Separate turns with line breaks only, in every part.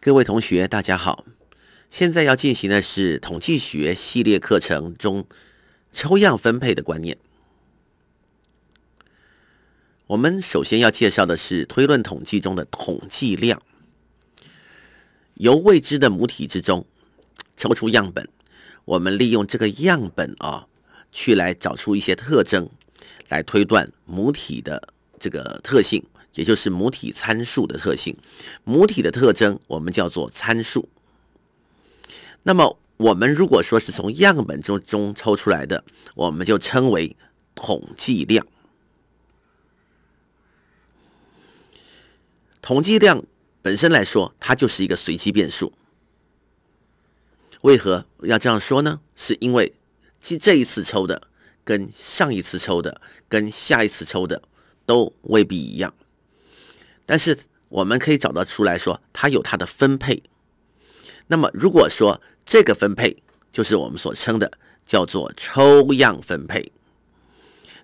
各位同学，大家好。现在要进行的是统计学系列课程中抽样分配的观念。我们首先要介绍的是推论统计中的统计量。由未知的母体之中抽出样本，我们利用这个样本啊，去来找出一些特征，来推断母体的这个特性。也就是母体参数的特性，母体的特征我们叫做参数。那么，我们如果说是从样本中中抽出来的，我们就称为统计量。统计量本身来说，它就是一个随机变数。为何要这样说呢？是因为这这一次抽的，跟上一次抽的，跟下一次抽的，都未必一样。但是我们可以找得出来说，它有它的分配。那么，如果说这个分配就是我们所称的叫做抽样分配，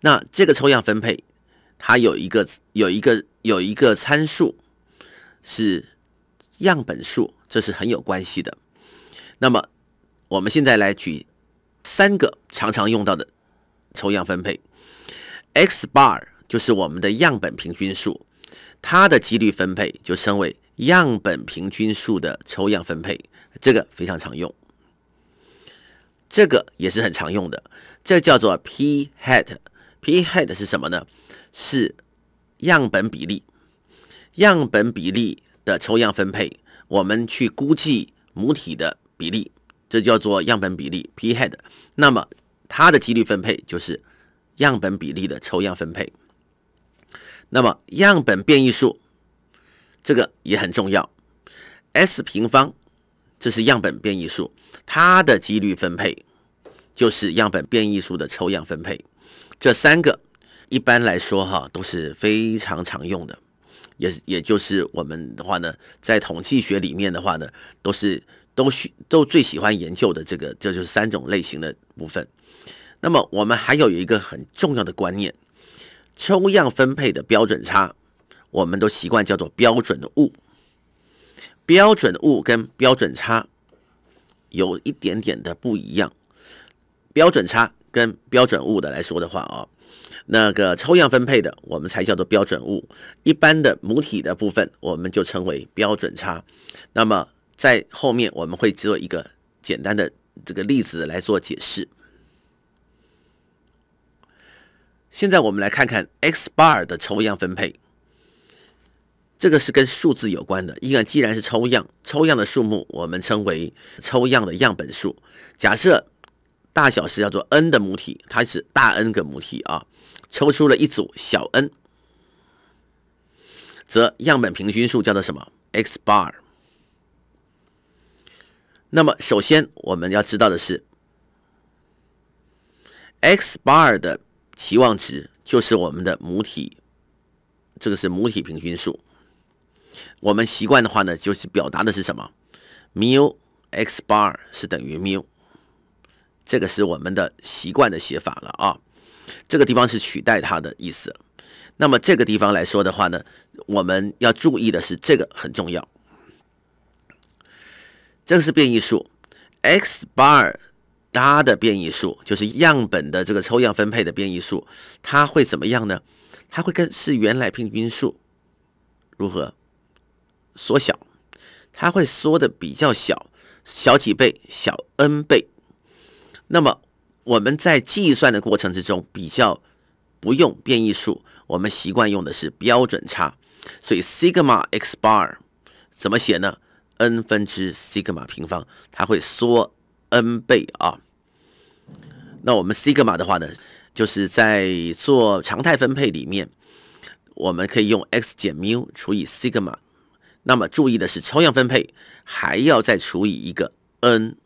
那这个抽样分配它有一个有一个有一个参数是样本数，这是很有关系的。那么，我们现在来举三个常常用到的抽样分配，x bar 就是我们的样本平均数。它的几率分配就称为样本平均数的抽样分配，这个非常常用。这个也是很常用的，这叫做 p hat。p hat 是什么呢？是样本比例。样本比例的抽样分配，我们去估计母体的比例，这叫做样本比例 p hat。那么它的几率分配就是样本比例的抽样分配。那么，样本变异数这个也很重要，s 平方，这是样本变异数，它的几率分配就是样本变异数的抽样分配。这三个一般来说哈都是非常常用的，也也就是我们的话呢，在统计学里面的话呢，都是都需都最喜欢研究的这个，这就是三种类型的部分。那么我们还有一个很重要的观念。抽样分配的标准差，我们都习惯叫做标准物。标准物跟标准差有一点点的不一样。标准差跟标准物的来说的话啊，那个抽样分配的我们才叫做标准物，一般的母体的部分我们就称为标准差。那么在后面我们会做一个简单的这个例子来做解释。现在我们来看看 x bar 的抽样分配，这个是跟数字有关的。因为既然是抽样，抽样的数目我们称为抽样的样本数。假设大小是叫做 n 的母体，它是大 N 个母体啊，抽出了一组小 n，则样本平均数叫做什么 x bar？那么首先我们要知道的是 x bar 的。期望值就是我们的母体，这个是母体平均数。我们习惯的话呢，就是表达的是什么？mu x bar 是等于 mu，这个是我们的习惯的写法了啊。这个地方是取代它的意思。那么这个地方来说的话呢，我们要注意的是，这个很重要。这个是变异数 x bar。它的变异数就是样本的这个抽样分配的变异数，它会怎么样呢？它会跟是原来平均数如何缩小？它会缩的比较小，小几倍，小 n 倍。那么我们在计算的过程之中，比较不用变异数，我们习惯用的是标准差，所以 sigma x bar 怎么写呢？n 分之 sigma 平方，它会缩。n 倍啊，那我们西格玛的话呢，就是在做常态分配里面，我们可以用 x 减缪除以西格玛，那么注意的是抽样分配还要再除以一个 n。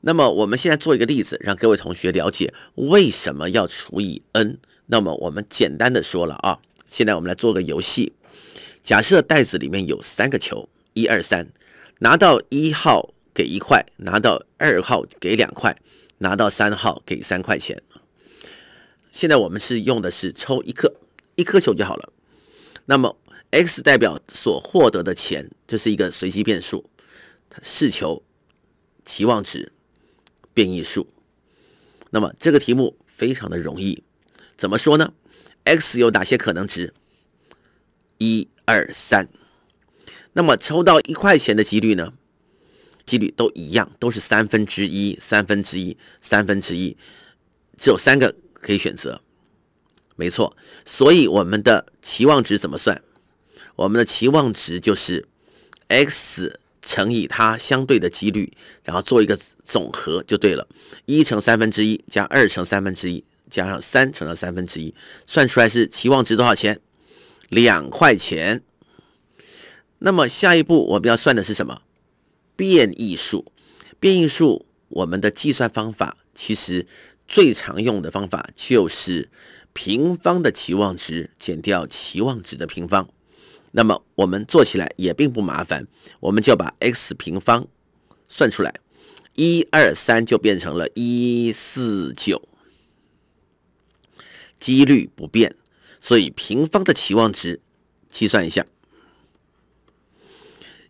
那么我们现在做一个例子，让各位同学了解为什么要除以 n。那么我们简单的说了啊，现在我们来做个游戏，假设袋子里面有三个球，一二三。拿到一号给一块，拿到二号给两块，拿到三号给三块钱。现在我们是用的是抽一颗一颗球就好了。那么 X 代表所获得的钱，这是一个随机变数。试球期望值、变异数。那么这个题目非常的容易，怎么说呢？X 有哪些可能值？一、二、三。那么抽到一块钱的几率呢？几率都一样，都是三分之一，三分之一，三分之一，只有三个可以选择，没错。所以我们的期望值怎么算？我们的期望值就是 x 乘以它相对的几率，然后做一个总和就对了。一乘三分之一加二乘三分之一加上三乘上三分之一，算出来是期望值多少钱？两块钱。那么下一步我们要算的是什么？变异数，变异数我们的计算方法其实最常用的方法就是平方的期望值减掉期望值的平方。那么我们做起来也并不麻烦，我们就把 x 平方算出来，一二三就变成了一四九，几率不变，所以平方的期望值计算一下。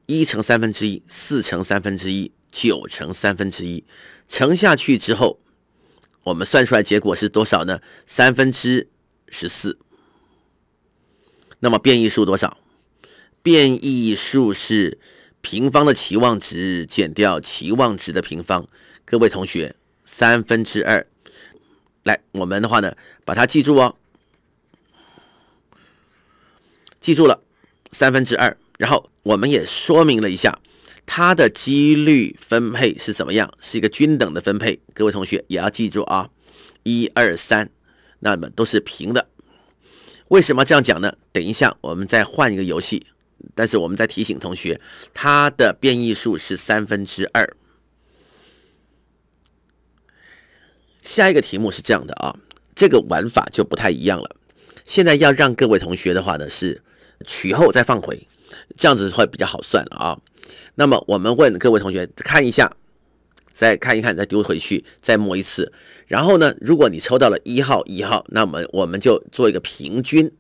一乘三分之一，四乘三分之一，九乘三分之一，乘下去之后，我们算出来结果是多少呢？三分之十四。那么变异数多少？变异数是平方的期望值减掉期望值的平方。各位同学，三分之二。来，我们的话呢，把它记住哦。记住了，三分之二。然后我们也说明了一下，它的几率分配是怎么样，是一个均等的分配。各位同学也要记住啊，一二三，那么都是平的。为什么这样讲呢？等一下我们再换一个游戏，但是我们再提醒同学，它的变异数是三分之二。下一个题目是这样的啊，这个玩法就不太一样了。现在要让各位同学的话呢是取后再放回。这样子会比较好算了啊。那么我们问各位同学看一下，再看一看，再丢回去，再摸一次。然后呢，如果你抽到了一号一号，那么我们就做一个平均。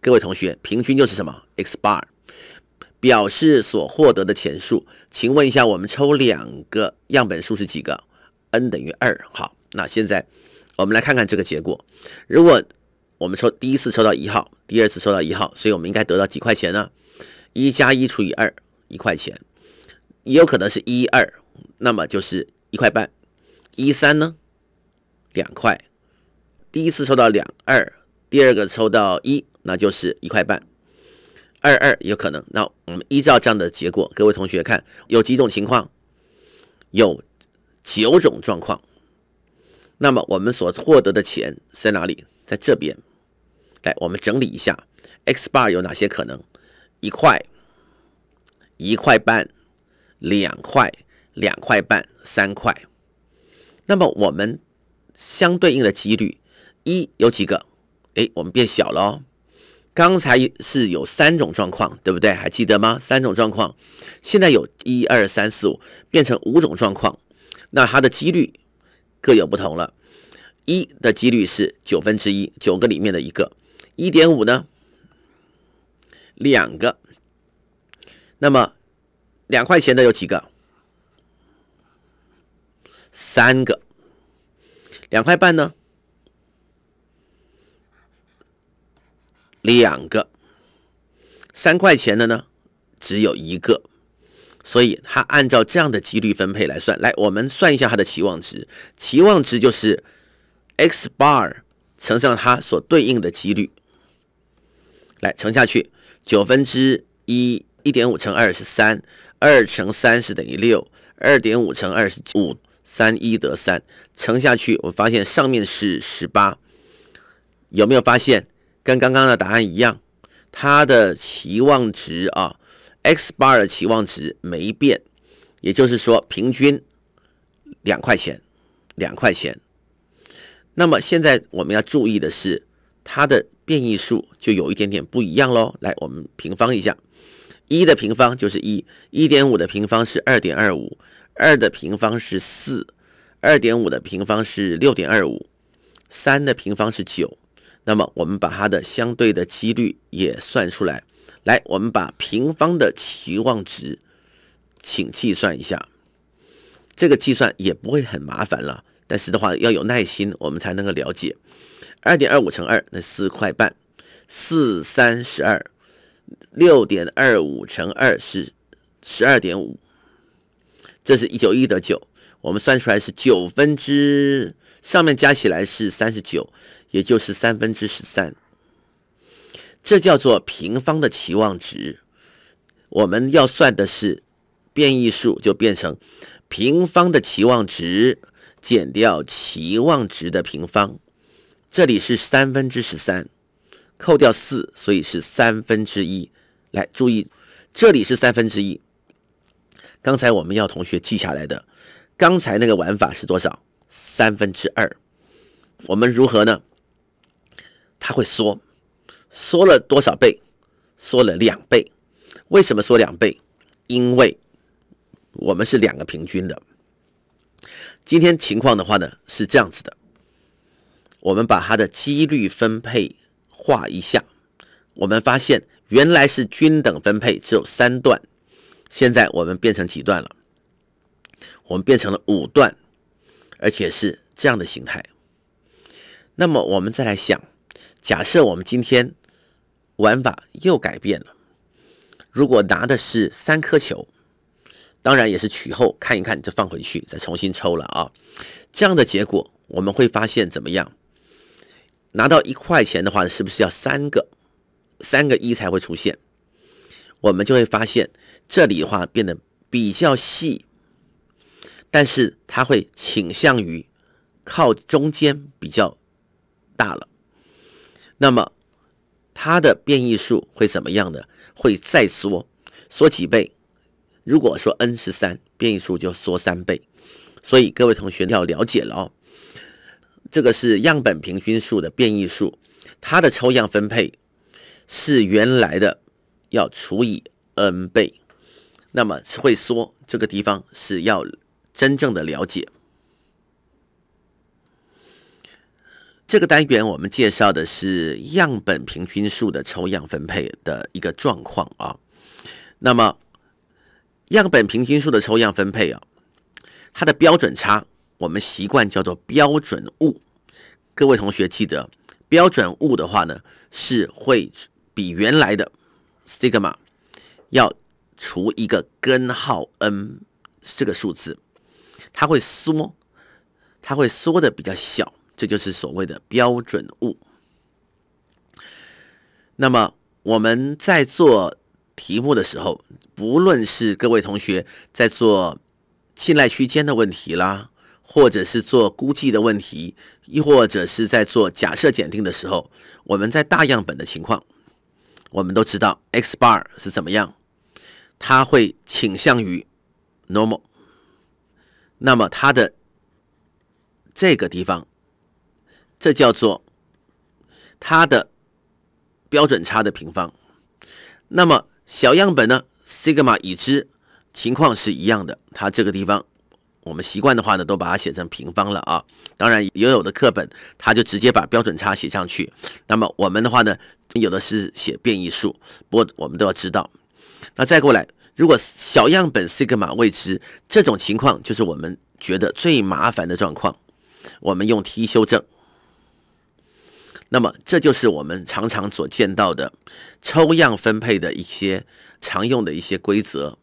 各位同学，平均就是什么？x bar，表示所获得的钱数。请问一下，我们抽两个样本数是几个？n 等于二。好，那现在我们来看看这个结果。如果我们抽第一次抽到一号，第二次抽到一号，所以我们应该得到几块钱呢？一加一除以二，一块钱，也有可能是一二，那么就是一块半，一三呢，两块，第一次抽到两二，第二个抽到一，那就是一块半，二二有可能，那我们依照这样的结果，各位同学看有几种情况，有九种状况，那么我们所获得的钱在哪里？在这边，来，我们整理一下，X bar 有哪些可能？一块、一块半、两块、两块半、三块。那么我们相对应的几率，一有几个？哎，我们变小了哦。刚才是有三种状况，对不对？还记得吗？三种状况，现在有一二三四五，变成五种状况。那它的几率各有不同了。一的几率是九分之一，九个里面的一个。一点五呢？两个，那么两块钱的有几个？三个，两块半呢？两个，三块钱的呢？只有一个，所以它按照这样的几率分配来算。来，我们算一下它的期望值，期望值就是 x bar 乘上它所对应的几率。来乘下去，九分之一一点五乘二是三，二乘三是等于六，二点五乘二十五三一得三，乘下去，我发现上面是十八，有没有发现跟刚刚的答案一样？它的期望值啊，x bar 的期望值没变，也就是说平均两块钱，两块钱。那么现在我们要注意的是它的。变异数就有一点点不一样喽。来，我们平方一下，一的平方就是一，一点五的平方是二点二五，二的平方是四，二点五的平方是六点二五，三的平方是九。那么我们把它的相对的几率也算出来。来，我们把平方的期望值请计算一下，这个计算也不会很麻烦了，但是的话要有耐心，我们才能够了解。二点二五乘二，那四块半，四三十二，六点二五乘二是十二点五，这是一九一的九，我们算出来是九分之，上面加起来是三十九，也就是三分之十三，这叫做平方的期望值。我们要算的是变异数，就变成平方的期望值减掉期望值的平方。这里是三分之十三，扣掉四，所以是三分之一。来，注意，这里是三分之一。刚才我们要同学记下来的，刚才那个玩法是多少？三分之二。我们如何呢？它会缩，缩了多少倍？缩了两倍。为什么缩两倍？因为我们是两个平均的。今天情况的话呢，是这样子的。我们把它的几率分配画一下，我们发现原来是均等分配，只有三段，现在我们变成几段了？我们变成了五段，而且是这样的形态。那么我们再来想，假设我们今天玩法又改变了，如果拿的是三颗球，当然也是取后看一看就放回去，再重新抽了啊。这样的结果我们会发现怎么样？拿到一块钱的话，是不是要三个、三个一才会出现？我们就会发现这里的话变得比较细，但是它会倾向于靠中间比较大了。那么它的变异数会怎么样呢？会再缩缩几倍？如果说 n 是三，变异数就缩三倍。所以各位同学要了解了哦。这个是样本平均数的变异数，它的抽样分配是原来的要除以 n 倍，那么会缩。这个地方是要真正的了解。这个单元我们介绍的是样本平均数的抽样分配的一个状况啊。那么样本平均数的抽样分配啊，它的标准差。我们习惯叫做标准物。各位同学记得，标准物的话呢，是会比原来的 sigma 要除一个根号 n 这个数字，它会缩，它会缩的比较小，这就是所谓的标准物。那么我们在做题目的时候，不论是各位同学在做信赖区间的问题啦。或者是做估计的问题，亦或者是在做假设检定的时候，我们在大样本的情况，我们都知道 x bar 是怎么样，它会倾向于 normal。那么它的这个地方，这叫做它的标准差的平方。那么小样本呢，sigma 已知情况是一样的，它这个地方。我们习惯的话呢，都把它写成平方了啊。当然，也有的课本它就直接把标准差写上去。那么我们的话呢，有的是写变异数，不过我们都要知道。那再过来，如果小样本，西格玛未知，这种情况就是我们觉得最麻烦的状况。我们用 t 修正。那么这就是我们常常所见到的抽样分配的一些常用的一些规则。